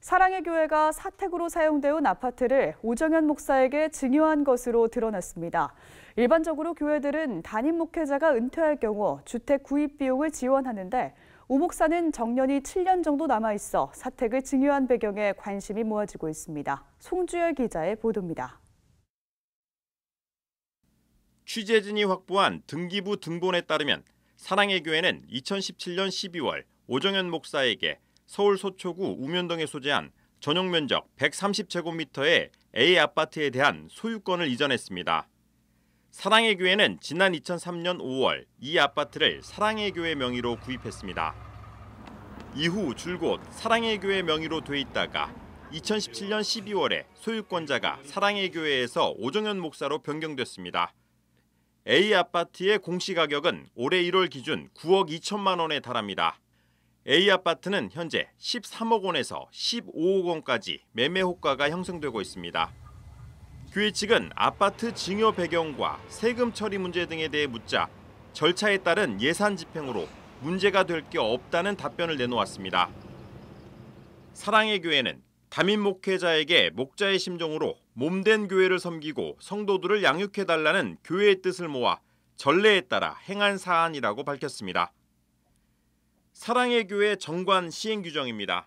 사랑의 교회가 사택으로 사용되온 어 아파트를 오정현 목사에게 증여한 것으로 드러났습니다. 일반적으로 교회들은 담임 목회자가 은퇴할 경우 주택 구입 비용을 지원하는데 오 목사는 정년이 7년 정도 남아 있어 사택을 증여한 배경에 관심이 모아지고 있습니다. 송주열 기자의 보도입니다. 취재진이 확보한 등기부 등본에 따르면 사랑의 교회는 2017년 12월 오정현 목사에게 서울 서초구 우면동에 소재한 전용 면적 130제곱미터의 A 아파트에 대한 소유권을 이전했습니다. 사랑의 교회는 지난 2003년 5월 이 아파트를 사랑의 교회 명의로 구입했습니다. 이후 줄곧 사랑의 교회 명의로 돼 있다가 2017년 12월에 소유권자가 사랑의 교회에서 오정현 목사로 변경됐습니다. A 아파트의 공시가격은 올해 1월 기준 9억 2천만 원에 달합니다. A 아파트는 현재 13억 원에서 15억 원까지 매매 효과가 형성되고 있습니다. 교회 측은 아파트 증여 배경과 세금 처리 문제 등에 대해 묻자 절차에 따른 예산 집행으로 문제가 될 게 없다는 답변을 내놓았습니다. 사랑의 교회는 담임 목회자에게 목자의 심정으로 몸된 교회를 섬기고 성도들을 양육해달라는 교회의 뜻을 모아 전례에 따라 행한 사안이라고 밝혔습니다. 사랑의 교회 정관 시행 규정입니다.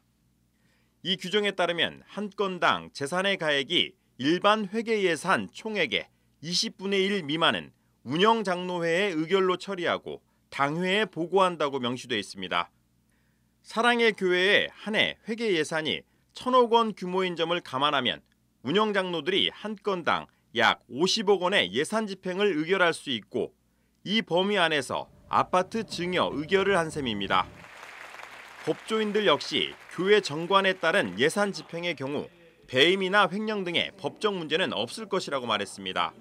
이 규정에 따르면 한 건당 재산의 가액이 일반 회계 예산 총액의 20분의 1 미만은 운영 장로회의 의결로 처리하고 당회에 보고한다고 명시되어 있습니다. 사랑의 교회의 한 해 회계 예산이 천억 원 규모인 점을 감안하면 운영 장로들이 한 건당 약 50억 원의 예산 집행을 의결할 수 있고 이 범위 안에서 아파트 증여 의결을 한 셈입니다. 법조인들 역시 교회 정관에 따른 예산 집행의 경우 배임이나 횡령 등의 법적 문제는 없을 것이라고 말했습니다.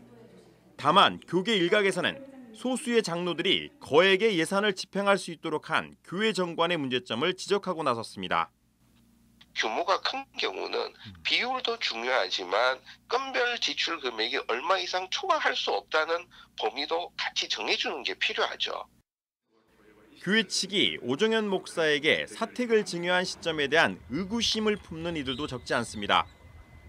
다만 교계 일각에서는 소수의 장로들이 거액의 예산을 집행할 수 있도록 한 교회 정관의 문제점을 지적하고 나섰습니다. 규모가 큰 경우는 음. 비율도 중요하지만 건별 지출 금액이 얼마 이상 초과할 수 없다는 범위도 같이 정해주는 게 필요하죠. 교회 측이 오정현 목사에게 사택을 증여한 시점에 대한 의구심을 품는 이들도 적지 않습니다.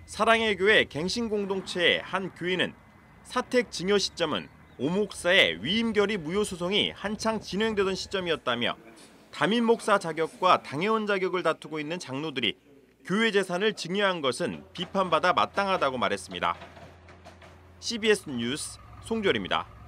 사랑의 교회 갱신 공동체의 한 교인은 사택 증여 시점은 오 목사의 위임결의 무효 소송이 한창 진행되던 시점이었다며 담임 목사 자격과 당회원 자격을 다투고 있는 장로들이 교회 재산을 증여한 것은 비판받아 마땅하다고 말했습니다. CBS 뉴스 송졸입니다.